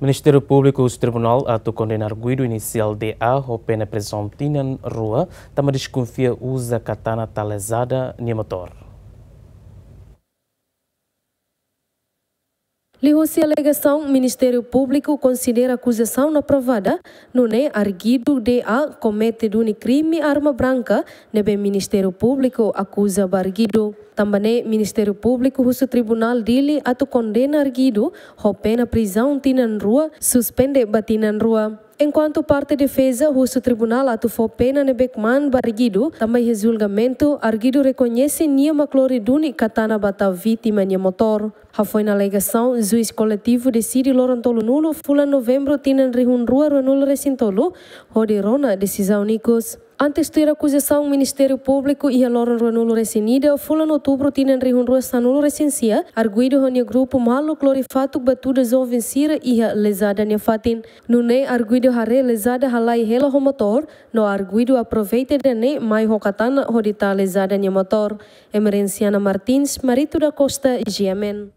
Ministério Público o Tribunal ato condenar Guido inicial DA ou pena presuntina rua, também desconfia usa katana no motor. Liu-se alegação, Ministério Público considera acusação não provada, no ne arguido DA comete um crime arma branca, nebe Ministério Público acusa barguido. Também Ministério Publik husu Tribunal dele ato condena erguido, roupena prisão tinan rua, suspende batinan rua. Enquanto parte defesa, husu tribunal fo pena ne Beckman barguido, também resulgamento, arguido reconhece maklori duni Katana Bata vítima de motor. A foi na alegação, juiz coletivo decide Lorantolo nulo, fula novembro tinen rihun rua resintolo, Recintolo, rona decisão nikus. Antes ter acusação, o Ministério Público e a Loran Ronulo Resinida, fula no outubro, tinen rihunrua sanulo arguido honia grupo malo glorifato batu zon vencira e a lesada nia fatin. Nune arguido hare lesada halai hela homotor, no arguido aproveita dene mai hokatana hodita lesada nia motor. Emerenciana Martins, Marito da Costa, GMN.